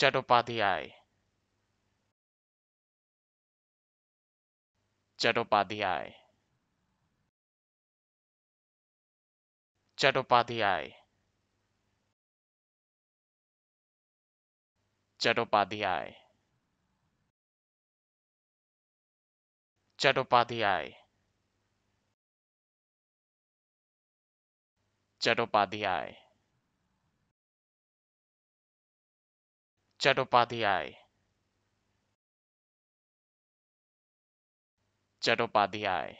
Chattopadhyay Chattopadhyay Chattopadhyay Chattopadhyay Chattopadhyay Chattopadhyay Chattopadhyay Chattopadhyay